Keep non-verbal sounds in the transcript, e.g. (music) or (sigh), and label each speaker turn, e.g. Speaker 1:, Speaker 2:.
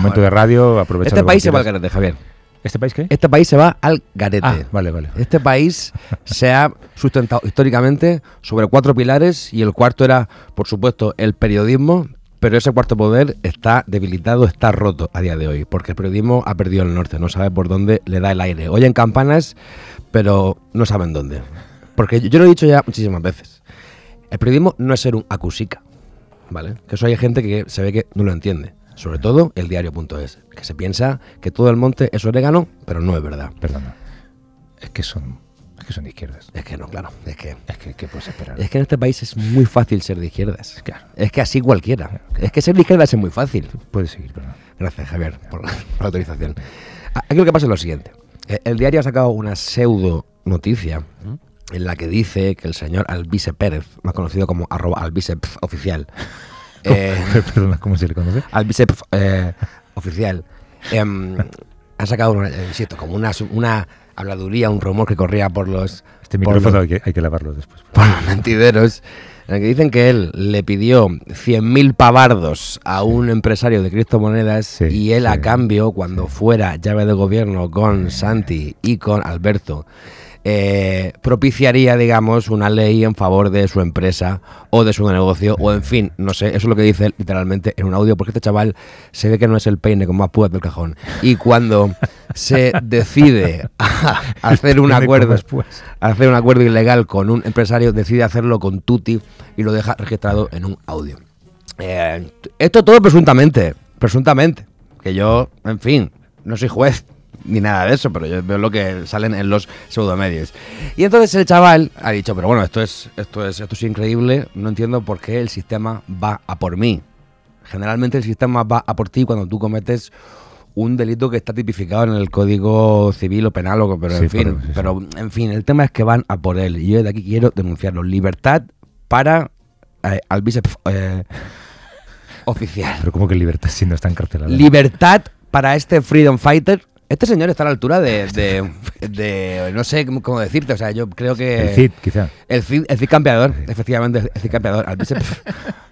Speaker 1: momento de radio, Este país se va al garete, Javier. ¿Este país qué? Este país se va al garete. Ah, vale, vale. Este país se ha sustentado históricamente sobre cuatro pilares y el cuarto era, por supuesto, el periodismo, pero ese cuarto poder está debilitado, está roto a día de hoy, porque el periodismo ha perdido el norte, no sabe por dónde le da el aire. en campanas, pero no saben dónde. Porque yo, yo lo he dicho ya muchísimas veces. El periodismo no es ser un acusica, ¿vale? Que eso hay gente que se ve que no lo entiende sobre todo el diario.es, que se piensa que todo el monte es orégano, pero no es verdad. Perdona. Es que son que son de izquierdas. Es que no, claro. Es que, es que, ¿qué puedes esperar? Es que en este país es muy fácil ser de izquierdas. Es que así cualquiera. Es que ser de izquierdas es muy fácil. Puedes seguir, perdón. Gracias, Javier, por la, (laughs) autorización. Ah, aquí lo que pasa es lo siguiente. Eh, el, diario ha sacado una pseudo noticia ¿Mm? en la que dice que el señor Albise Pérez, más conocido como arroba oficial, eh, (laughs) Perdona, ¿cómo se le conoce? Al eh, oficial. Em, ha sacado, eh, como una, habladuría, un rumor que corría por los... Este micrófono hay, que, lavarlo después. (laughs) Por los mentideros. En el que dicen que él le pidió 100.000 pavardos a un empresario de criptomonedas Monedas y él a cambio, cuando fuera llave de gobierno con Santi y con Alberto, eh, propiciaría, digamos, una ley en favor de su empresa o de su negocio, o en fin, no sé, eso es lo que dice literalmente en un audio, porque este chaval se ve que no es el peine con más púas del cajón. Y cuando se decide hacer un acuerdo, hacer un acuerdo ilegal con un empresario, decide hacerlo con Tuti y lo deja registrado en un audio. Eh, esto todo presuntamente, presuntamente, que yo, en fin, no soy juez, ni nada de eso, pero yo veo lo que salen en los pseudomedios. Y entonces el chaval ha dicho, pero bueno, esto es, esto es, esto es increíble, no entiendo por qué el sistema va a por mí. Generalmente el sistema va a por ti cuando tú cometes un delito que está tipificado en el código civil o penal, o, pero en fin, pero, en fin, el tema es que van a por él. Y yo de aquí quiero denunciarlo. Libertad para eh, al vice eh, (laughs) oficial. Pero como que libertad si no está encarcelado. Libertad para este freedom fighter este señor está a la altura de, de, no sé cómo decirte, o sea, yo creo que... El Cid, El Cid, el campeador, efectivamente, el Cid campeador. Al (laughs)